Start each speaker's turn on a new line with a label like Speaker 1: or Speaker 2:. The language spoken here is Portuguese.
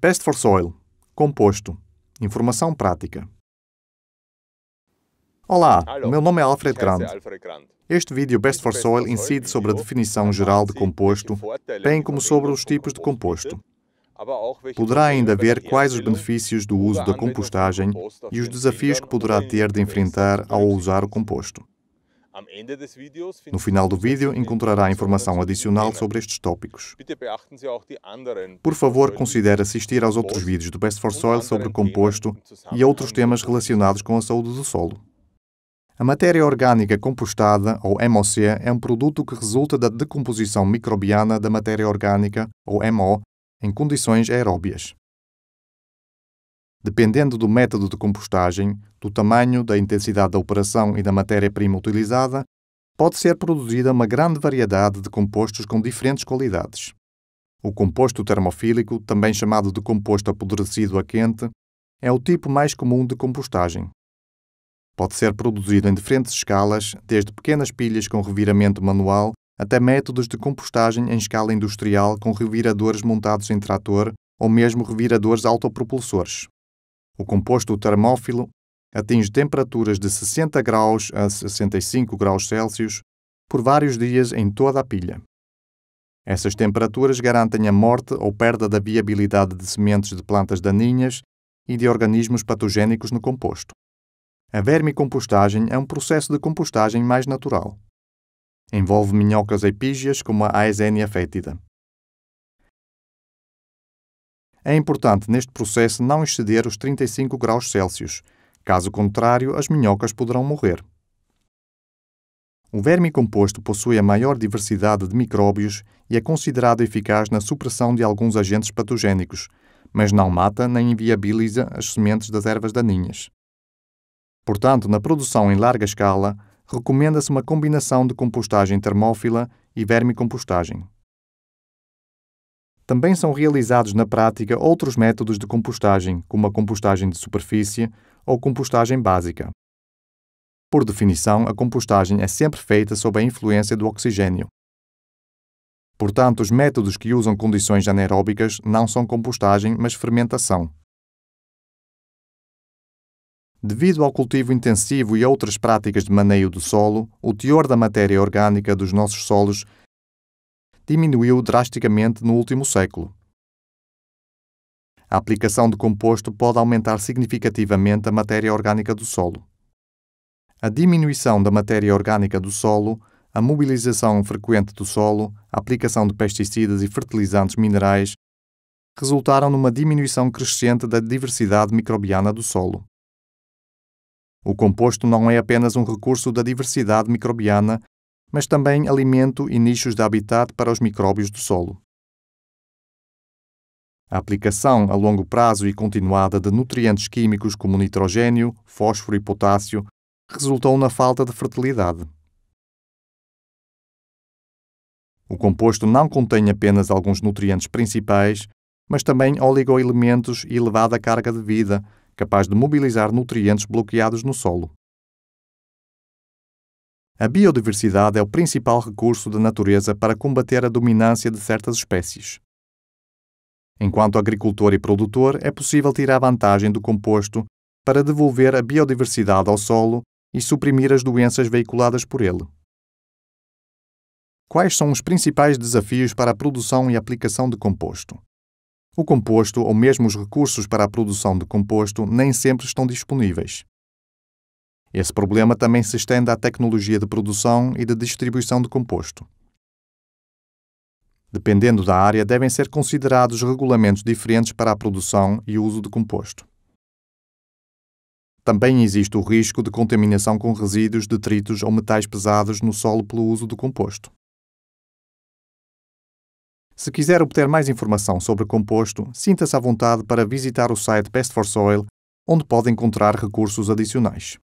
Speaker 1: Pest for Soil Composto Informação prática. Olá, o meu nome é Alfred Grant. Este vídeo Best for Soil incide sobre a definição geral de assim, composto, bem como sobre os tipos de composto. Poderá ainda ver quais os benefícios do uso da compostagem e os desafios que poderá ter de enfrentar ao usar o composto. No final do vídeo encontrará informação adicional sobre estes tópicos. Por favor, considere assistir aos outros vídeos do Best for Soil sobre composto e outros temas relacionados com a saúde do solo. A matéria orgânica compostada, ou MOC, é um produto que resulta da decomposição microbiana da matéria orgânica, ou MO, em condições aeróbias dependendo do método de compostagem, do tamanho, da intensidade da operação e da matéria-prima utilizada, pode ser produzida uma grande variedade de compostos com diferentes qualidades. O composto termofílico, também chamado de composto apodrecido a quente, é o tipo mais comum de compostagem. Pode ser produzido em diferentes escalas, desde pequenas pilhas com reviramento manual até métodos de compostagem em escala industrial com reviradores montados em trator ou mesmo reviradores autopropulsores. O composto termófilo atinge temperaturas de 60 graus a 65 graus Celsius por vários dias em toda a pilha. Essas temperaturas garantem a morte ou perda da viabilidade de sementes de plantas daninhas e de organismos patogénicos no composto. A vermicompostagem é um processo de compostagem mais natural. Envolve minhocas epígeas como a Aesenia fétida. É importante neste processo não exceder os 35 graus Celsius. Caso contrário, as minhocas poderão morrer. O verme composto possui a maior diversidade de micróbios e é considerado eficaz na supressão de alguns agentes patogénicos, mas não mata nem inviabiliza as sementes das ervas daninhas. Portanto, na produção em larga escala, recomenda-se uma combinação de compostagem termófila e verme compostagem também são realizados na prática outros métodos de compostagem, como a compostagem de superfície ou compostagem básica. Por definição, a compostagem é sempre feita sob a influência do oxigênio. Portanto, os métodos que usam condições anaeróbicas não são compostagem, mas fermentação. Devido ao cultivo intensivo e outras práticas de maneio do solo, o teor da matéria orgânica dos nossos solos diminuiu drasticamente no último século. A aplicação de composto pode aumentar significativamente a matéria orgânica do solo. A diminuição da matéria orgânica do solo, a mobilização frequente do solo, a aplicação de pesticidas e fertilizantes minerais resultaram numa diminuição crescente da diversidade microbiana do solo. O composto não é apenas um recurso da diversidade microbiana mas também alimento e nichos de habitat para os micróbios do solo. A aplicação a longo prazo e continuada de nutrientes químicos como nitrogênio, fósforo e potássio resultou na falta de fertilidade. O composto não contém apenas alguns nutrientes principais, mas também oligoelementos e elevada carga de vida, capaz de mobilizar nutrientes bloqueados no solo. A biodiversidade é o principal recurso da natureza para combater a dominância de certas espécies. Enquanto agricultor e produtor, é possível tirar vantagem do composto para devolver a biodiversidade ao solo e suprimir as doenças veiculadas por ele. Quais são os principais desafios para a produção e aplicação de composto? O composto ou mesmo os recursos para a produção de composto nem sempre estão disponíveis. Esse problema também se estende à tecnologia de produção e de distribuição de composto. Dependendo da área, devem ser considerados regulamentos diferentes para a produção e uso de composto. Também existe o risco de contaminação com resíduos, detritos ou metais pesados no solo pelo uso do composto. Se quiser obter mais informação sobre composto, sinta-se à vontade para visitar o site Best for Soil, onde pode encontrar recursos adicionais.